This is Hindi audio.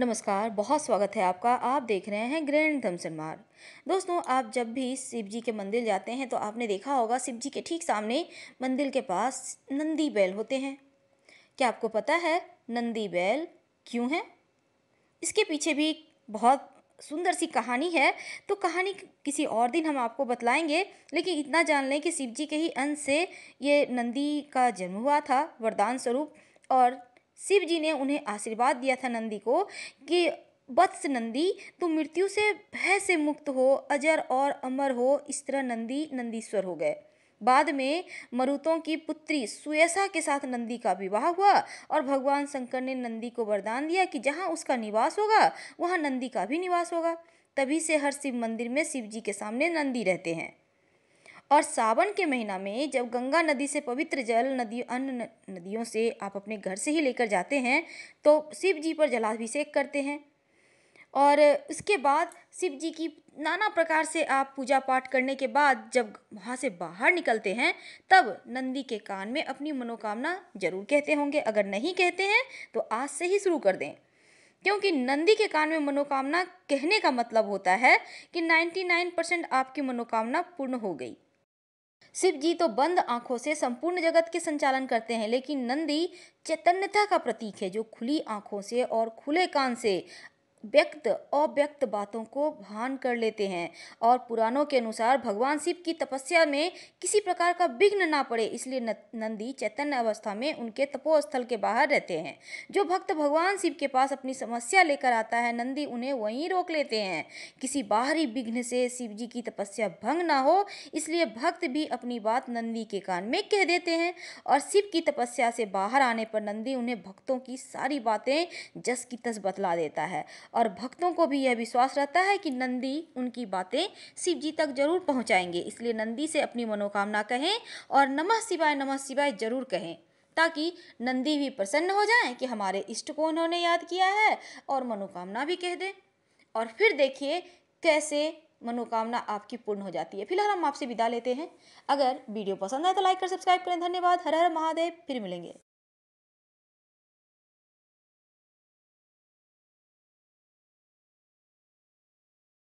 नमस्कार बहुत स्वागत है आपका आप देख रहे हैं ग्रैंड धमसन मार्ग दोस्तों आप जब भी शिव जी के मंदिर जाते हैं तो आपने देखा होगा शिव जी के ठीक सामने मंदिर के पास नंदी बैल होते हैं क्या आपको पता है नंदी बैल क्यों है इसके पीछे भी बहुत सुंदर सी कहानी है तो कहानी किसी और दिन हम आपको बतलाएंगे लेकिन इतना जान लें कि शिव जी के ही अंश से ये नंदी का जन्म हुआ था वरदान स्वरूप और शिव जी ने उन्हें आशीर्वाद दिया था नंदी को कि वत्स नंदी तो मृत्यु से भय से मुक्त हो अजर और अमर हो इस तरह नंदी नंदीश्वर हो गए बाद में मरुतों की पुत्री सुयसा के साथ नंदी का विवाह हुआ और भगवान शंकर ने नंदी को वरदान दिया कि जहाँ उसका निवास होगा वहाँ नंदी का भी निवास होगा तभी से हर शिव मंदिर में शिव जी के सामने नंदी रहते हैं और सावन के महीना में जब गंगा नदी से पवित्र जल नदी अन्य नदियों से आप अपने घर से ही लेकर जाते हैं तो शिव जी पर जलाभिषेक करते हैं और उसके बाद शिव जी की नाना प्रकार से आप पूजा पाठ करने के बाद जब वहाँ से बाहर निकलते हैं तब नंदी के कान में अपनी मनोकामना जरूर कहते होंगे अगर नहीं कहते हैं तो आज से ही शुरू कर दें क्योंकि नंदी के कान में मनोकामना कहने का मतलब होता है कि 99 परसेंट आपकी मनोकामना पूर्ण हो गई शिव जी तो बंद आंखों से संपूर्ण जगत के संचालन करते हैं लेकिन नंदी चैतन्यता का प्रतीक है जो खुली आंखों से और खुले कान से व्यक्त अव्यक्त बातों को भान कर लेते हैं और पुराणों के अनुसार भगवान शिव की तपस्या में किसी प्रकार का विघ्न ना पड़े इसलिए नंदी चैतन्य अवस्था में उनके तपोस्थल के बाहर रहते हैं जो भक्त भगवान शिव के पास अपनी समस्या लेकर आता है नंदी उन्हें वहीं रोक लेते हैं किसी बाहरी विघ्न से शिव जी की तपस्या भंग ना हो इसलिए भक्त भी अपनी बात नंदी के कान में कह देते हैं और शिव की तपस्या से बाहर आने पर नंदी उन्हें भक्तों की सारी बातें जस की तस बतला देता है और भक्तों को भी यह विश्वास रहता है कि नंदी उनकी बातें शिव जी तक जरूर पहुंचाएंगे इसलिए नंदी से अपनी मनोकामना कहें और नमः शिवाय नमः शिवाय जरूर कहें ताकि नंदी भी प्रसन्न हो जाए कि हमारे इष्ट को उन्होंने याद किया है और मनोकामना भी कह दें और फिर देखिए कैसे मनोकामना आपकी पूर्ण हो जाती है फिलहाल हम आपसे विदा लेते हैं अगर वीडियो पसंद आए तो लाइक कर सब्सक्राइब करें धन्यवाद हर हर महादेव फिर मिलेंगे